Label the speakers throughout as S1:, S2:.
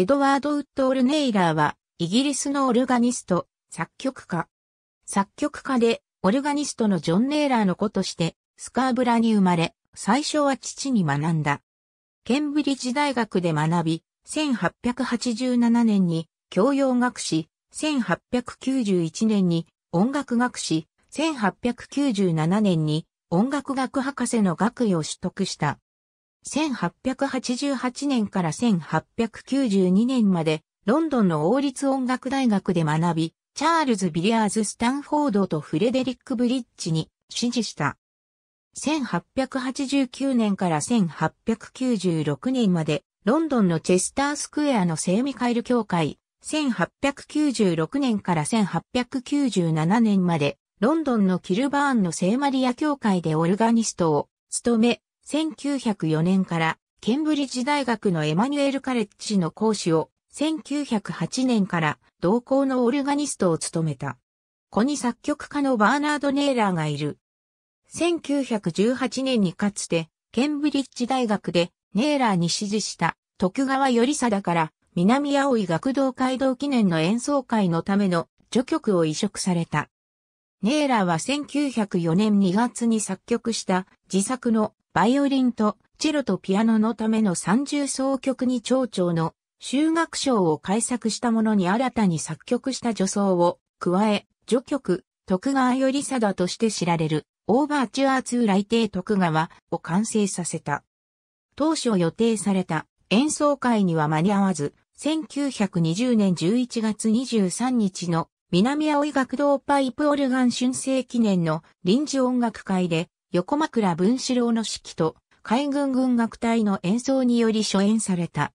S1: エドワード・ウッド・オルネイラーは、イギリスのオルガニスト、作曲家。作曲家で、オルガニストのジョン・ネイラーの子として、スカーブラに生まれ、最初は父に学んだ。ケンブリッジ大学で学び、1887年に教養学士、1891年に音楽学士、1897年に音楽学博士の学位を取得した。1888年から1892年まで、ロンドンの王立音楽大学で学び、チャールズ・ビリアーズ・スタンフォードとフレデリック・ブリッジに指示した。1889年から1896年まで、ロンドンのチェスタースクエアの聖ミカエル協会、1896年から1897年まで、ロンドンのキルバーンの聖マリア協会でオルガニストを務め、1904年からケンブリッジ大学のエマニュエル・カレッジの講師を、1908年から同校のオルガニストを務めた。子に作曲家のバーナード・ネイラーがいる。1918年にかつて、ケンブリッジ大学でネイラーに指示した徳川頼貞から南青い学童街道記念の演奏会のための序曲を移植された。ネイラーは1904年2月に作曲した自作のバイオリンとチェロとピアノのための三重奏曲に長調の修学賞を改作したものに新たに作曲した助奏を加え、序曲、徳川より定として知られるオーバーチュアーー来帝徳川を完成させた。当初予定された演奏会には間に合わず、1920年11月23日の南青井学童パイプオルガン春生記念の臨時音楽会で横枕文四郎の指揮と海軍軍楽隊の演奏により初演された。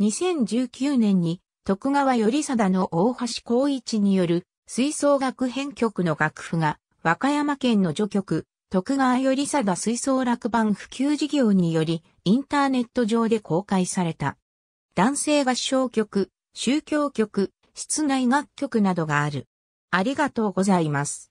S1: 2019年に徳川頼貞の大橋光一による吹奏楽編曲の楽譜が和歌山県の序曲徳川頼貞吹奏楽版普及事業によりインターネット上で公開された。男性合唱曲、宗教曲、室内楽曲などがある。ありがとうございます。